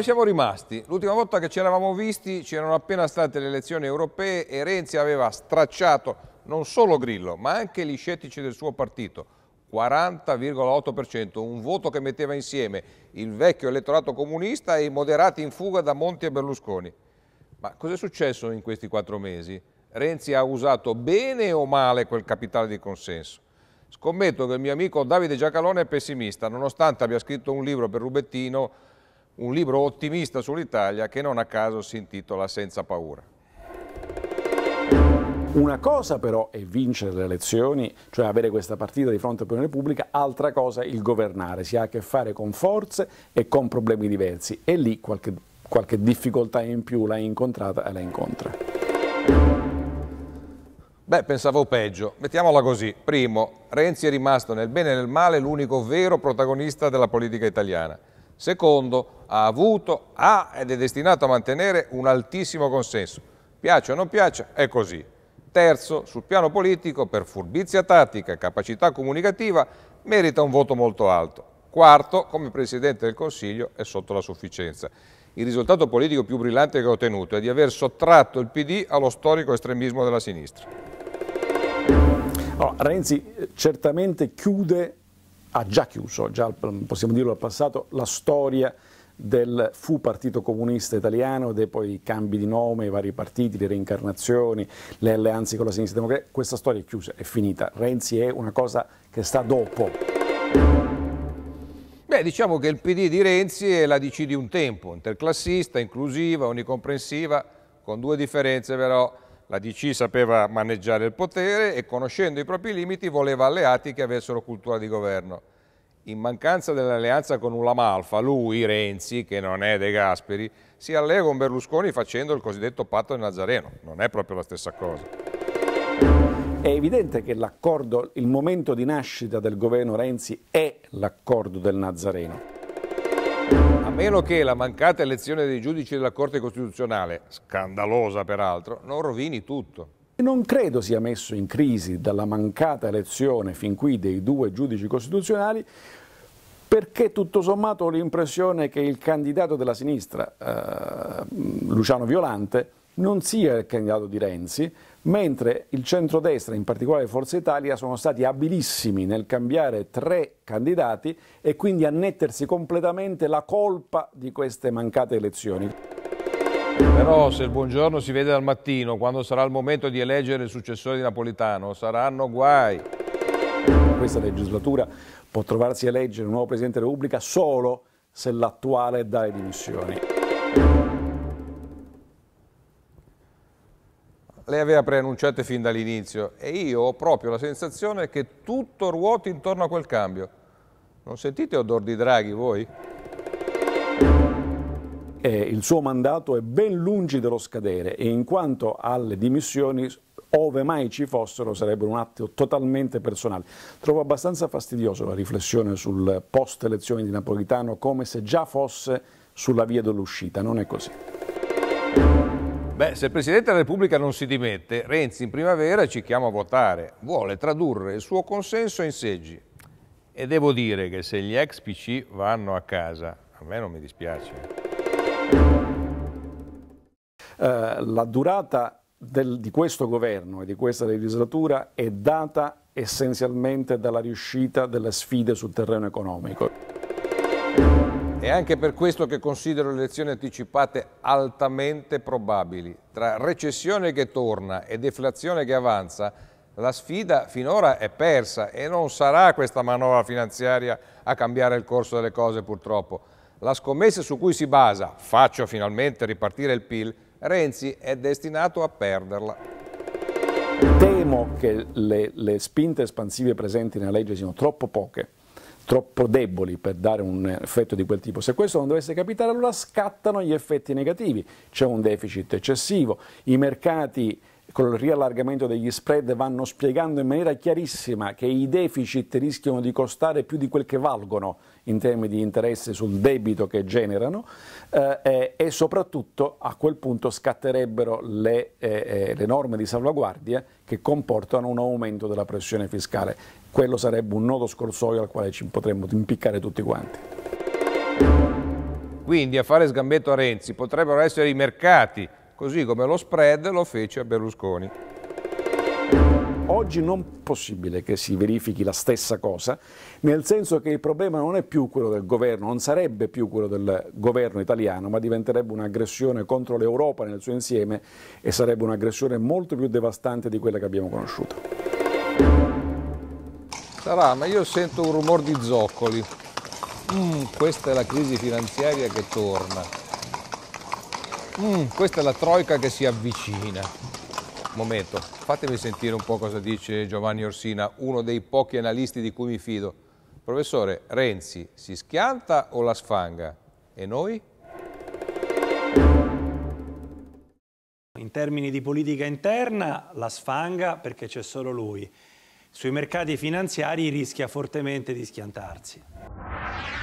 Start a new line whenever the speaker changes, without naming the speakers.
dove siamo rimasti? L'ultima volta che ci eravamo visti c'erano appena state le elezioni europee e Renzi aveva stracciato non solo Grillo ma anche gli scettici del suo partito. 40,8%, un voto che metteva insieme il vecchio elettorato comunista e i moderati in fuga da Monti e Berlusconi. Ma cos'è successo in questi quattro mesi? Renzi ha usato bene o male quel capitale di consenso? Scommetto che il mio amico Davide Giacalone è pessimista, nonostante abbia scritto un libro per Rubettino un libro ottimista sull'Italia che non a caso si intitola Senza
paura. Una cosa però è vincere le elezioni, cioè avere questa partita di fronte all'opinione pubblica, altra cosa è il governare, si ha a che fare con forze e con problemi diversi e lì qualche, qualche difficoltà in più l'hai incontrata e la incontra.
Beh, pensavo peggio. Mettiamola così. Primo, Renzi è rimasto nel bene e nel male l'unico vero protagonista della politica italiana. Secondo, ha avuto, ha ed è destinato a mantenere un altissimo consenso. piace o non piace è così. Terzo, sul piano politico, per furbizia tattica e capacità comunicativa, merita un voto molto alto. Quarto, come Presidente del Consiglio, è sotto la sufficienza. Il risultato politico più brillante che ho ottenuto è di aver sottratto il PD allo storico estremismo della sinistra.
Allora, Renzi eh, certamente chiude ha già chiuso, già, mm, possiamo dirlo al passato, la storia del fu Partito Comunista Italiano dei poi cambi di nome, i vari partiti, le reincarnazioni, le alleanze con la sinistra democratica, questa storia è chiusa, è finita. Renzi è una cosa che sta dopo.
Beh, diciamo che il PD di Renzi è la DC di un tempo, interclassista, inclusiva, unicomprensiva, con due differenze però la DC sapeva maneggiare il potere e conoscendo i propri limiti voleva alleati che avessero cultura di governo. In mancanza dell'alleanza con Ulamalfa, lui, Renzi, che non è De Gasperi, si allea con Berlusconi facendo il cosiddetto patto del Nazareno. Non è proprio la stessa cosa.
È evidente che l'accordo, il momento di nascita del governo Renzi è l'accordo del Nazareno.
A meno che la mancata elezione dei giudici della Corte Costituzionale, scandalosa peraltro, non rovini tutto.
Non credo sia messo in crisi dalla mancata elezione fin qui dei due giudici costituzionali perché tutto sommato ho l'impressione che il candidato della sinistra, eh, Luciano Violante, non sia il candidato di Renzi, mentre il centrodestra, in particolare Forza Italia, sono stati abilissimi nel cambiare tre candidati e quindi annettersi completamente la colpa di queste mancate elezioni. Però se il buongiorno
si vede dal mattino, quando sarà il momento di eleggere il successore di Napolitano, saranno guai.
Questa legislatura può trovarsi a eleggere un nuovo Presidente della Repubblica solo se l'attuale dà le dimissioni.
lei aveva preannunciate fin dall'inizio e io ho proprio la sensazione che tutto ruoti intorno a quel cambio. Non sentite odor di Draghi voi?
Eh, il suo mandato è ben lungi dello scadere e in quanto alle dimissioni ove mai ci fossero, sarebbero un atto totalmente personale. Trovo abbastanza fastidioso la riflessione sul post-elezioni di Napolitano come se già fosse sulla via dell'uscita, non è così.
Beh, se il Presidente della Repubblica non si dimette, Renzi in primavera ci chiama a votare. Vuole tradurre il suo consenso in seggi. E devo dire che se gli ex PC vanno a
casa, a me non mi dispiace. Eh, la durata del, di questo governo e di questa legislatura è data essenzialmente dalla riuscita delle sfide sul terreno economico.
È anche per questo che considero le elezioni anticipate altamente probabili. Tra recessione che torna e deflazione che avanza, la sfida finora è persa e non sarà questa manovra finanziaria a cambiare il corso delle cose purtroppo. La scommessa su cui si basa, faccio finalmente ripartire il PIL, Renzi
è destinato
a perderla.
Temo che le, le spinte espansive presenti nella legge siano troppo poche troppo deboli per dare un effetto di quel tipo. Se questo non dovesse capitare allora scattano gli effetti negativi, c'è un deficit eccessivo, i mercati con il riallargamento degli spread vanno spiegando in maniera chiarissima che i deficit rischiano di costare più di quel che valgono in termini di interesse sul debito che generano eh, eh e soprattutto a quel punto scatterebbero le, eh, eh, le norme di salvaguardia che comportano un aumento della pressione fiscale. Quello sarebbe un nodo scorsoio al quale ci potremmo impiccare tutti quanti.
Quindi a fare sgambetto a Renzi potrebbero essere i mercati così come lo spread lo fece a Berlusconi.
Oggi non è possibile che si verifichi la stessa cosa, nel senso che il problema non è più quello del governo, non sarebbe più quello del governo italiano, ma diventerebbe un'aggressione contro l'Europa nel suo insieme e sarebbe un'aggressione molto più devastante di quella che abbiamo conosciuto.
Sarà, ma io sento un rumore di zoccoli. Mm, questa è la crisi finanziaria che torna. Mm, questa è la troica che si avvicina. Momento, fatemi sentire un po' cosa dice Giovanni Orsina, uno dei pochi analisti di cui mi fido. Professore, Renzi si schianta o la sfanga? E noi?
In termini di politica interna, la sfanga perché c'è solo lui. Sui mercati finanziari rischia fortemente di schiantarsi.